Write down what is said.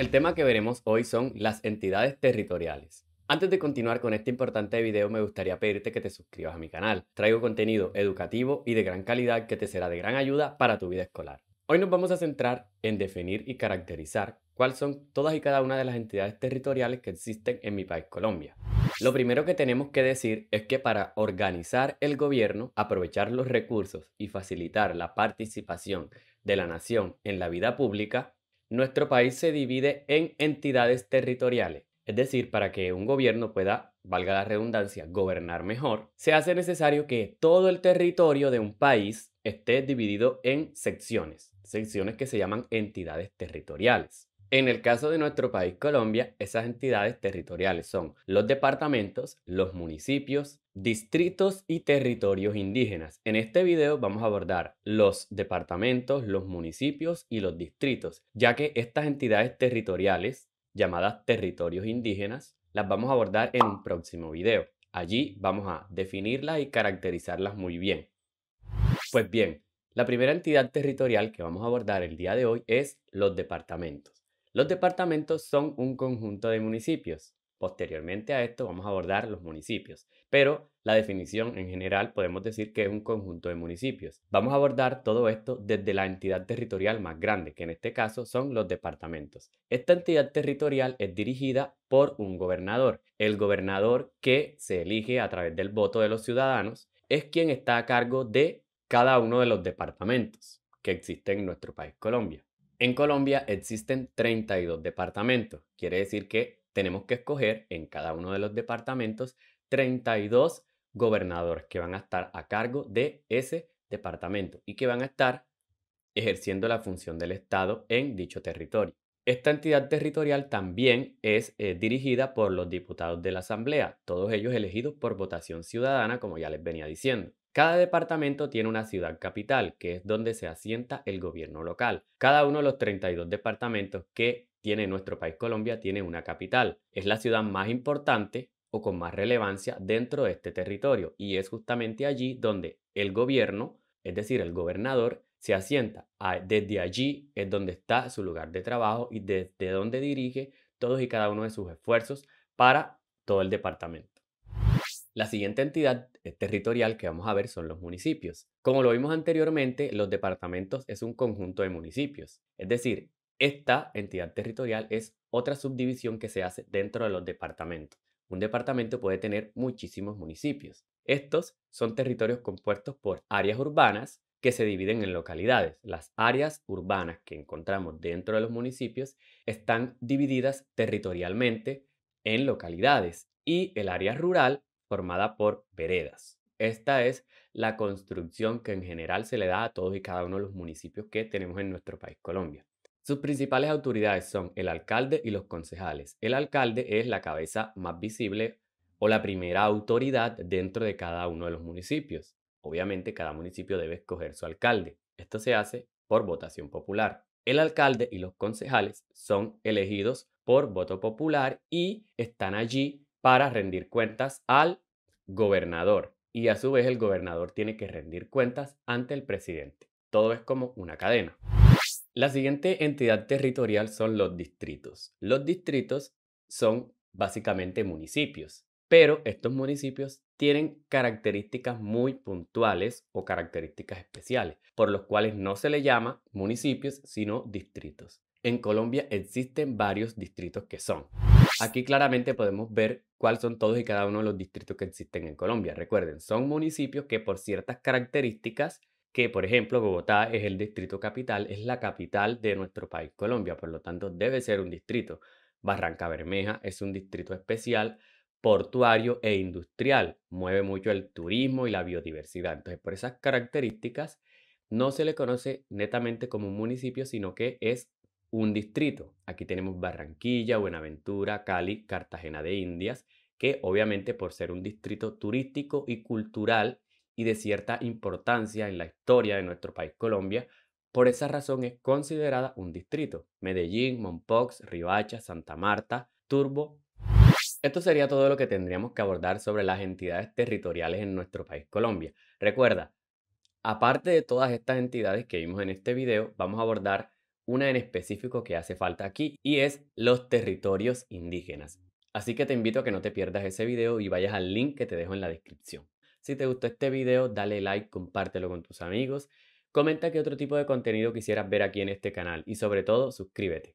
El tema que veremos hoy son las entidades territoriales. Antes de continuar con este importante video me gustaría pedirte que te suscribas a mi canal. Traigo contenido educativo y de gran calidad que te será de gran ayuda para tu vida escolar. Hoy nos vamos a centrar en definir y caracterizar cuáles son todas y cada una de las entidades territoriales que existen en mi país Colombia. Lo primero que tenemos que decir es que para organizar el gobierno, aprovechar los recursos y facilitar la participación de la nación en la vida pública, nuestro país se divide en entidades territoriales. Es decir, para que un gobierno pueda, valga la redundancia, gobernar mejor, se hace necesario que todo el territorio de un país esté dividido en secciones, secciones que se llaman entidades territoriales. En el caso de nuestro país Colombia, esas entidades territoriales son los departamentos, los municipios, distritos y territorios indígenas. En este video vamos a abordar los departamentos, los municipios y los distritos, ya que estas entidades territoriales, llamadas territorios indígenas, las vamos a abordar en un próximo video. Allí vamos a definirlas y caracterizarlas muy bien. Pues bien, la primera entidad territorial que vamos a abordar el día de hoy es los departamentos. Los departamentos son un conjunto de municipios. Posteriormente a esto vamos a abordar los municipios, pero la definición en general podemos decir que es un conjunto de municipios. Vamos a abordar todo esto desde la entidad territorial más grande, que en este caso son los departamentos. Esta entidad territorial es dirigida por un gobernador, el gobernador que se elige a través del voto de los ciudadanos es quien está a cargo de cada uno de los departamentos que existen en nuestro país Colombia. En Colombia existen 32 departamentos. Quiere decir que tenemos que escoger en cada uno de los departamentos 32 gobernadores que van a estar a cargo de ese departamento y que van a estar ejerciendo la función del Estado en dicho territorio. Esta entidad territorial también es eh, dirigida por los diputados de la Asamblea, todos ellos elegidos por votación ciudadana, como ya les venía diciendo. Cada departamento tiene una ciudad capital, que es donde se asienta el gobierno local. Cada uno de los 32 departamentos que tiene nuestro país Colombia tiene una capital. Es la ciudad más importante o con más relevancia dentro de este territorio y es justamente allí donde el gobierno, es decir, el gobernador, se asienta. Ah, desde allí es donde está su lugar de trabajo y desde donde dirige todos y cada uno de sus esfuerzos para todo el departamento. La siguiente entidad eh, territorial que vamos a ver son los municipios. Como lo vimos anteriormente, los departamentos es un conjunto de municipios. Es decir, esta entidad territorial es otra subdivisión que se hace dentro de los departamentos. Un departamento puede tener muchísimos municipios. Estos son territorios compuestos por áreas urbanas que se dividen en localidades. Las áreas urbanas que encontramos dentro de los municipios están divididas territorialmente en localidades y el área rural formada por veredas. Esta es la construcción que en general se le da a todos y cada uno de los municipios que tenemos en nuestro país Colombia. Sus principales autoridades son el alcalde y los concejales. El alcalde es la cabeza más visible o la primera autoridad dentro de cada uno de los municipios. Obviamente cada municipio debe escoger su alcalde. Esto se hace por votación popular. El alcalde y los concejales son elegidos por voto popular y están allí para rendir cuentas al gobernador. Y a su vez el gobernador tiene que rendir cuentas ante el presidente. Todo es como una cadena. La siguiente entidad territorial son los distritos. Los distritos son básicamente municipios, pero estos municipios tienen características muy puntuales o características especiales, por los cuales no se le llama municipios, sino distritos. En Colombia existen varios distritos que son Aquí claramente podemos ver cuáles son todos y cada uno de los distritos que existen en Colombia. Recuerden, son municipios que por ciertas características, que por ejemplo Bogotá es el distrito capital, es la capital de nuestro país Colombia, por lo tanto debe ser un distrito. Barranca Bermeja es un distrito especial portuario e industrial, mueve mucho el turismo y la biodiversidad. Entonces, por esas características, no se le conoce netamente como un municipio, sino que es un distrito. Aquí tenemos Barranquilla, Buenaventura, Cali, Cartagena de Indias, que obviamente por ser un distrito turístico y cultural y de cierta importancia en la historia de nuestro país Colombia, por esa razón es considerada un distrito. Medellín, Monpox, Ribacha, Santa Marta, Turbo. Esto sería todo lo que tendríamos que abordar sobre las entidades territoriales en nuestro país Colombia. Recuerda, aparte de todas estas entidades que vimos en este video, vamos a abordar una en específico que hace falta aquí y es los territorios indígenas. Así que te invito a que no te pierdas ese video y vayas al link que te dejo en la descripción. Si te gustó este video, dale like, compártelo con tus amigos, comenta qué otro tipo de contenido quisieras ver aquí en este canal y sobre todo suscríbete.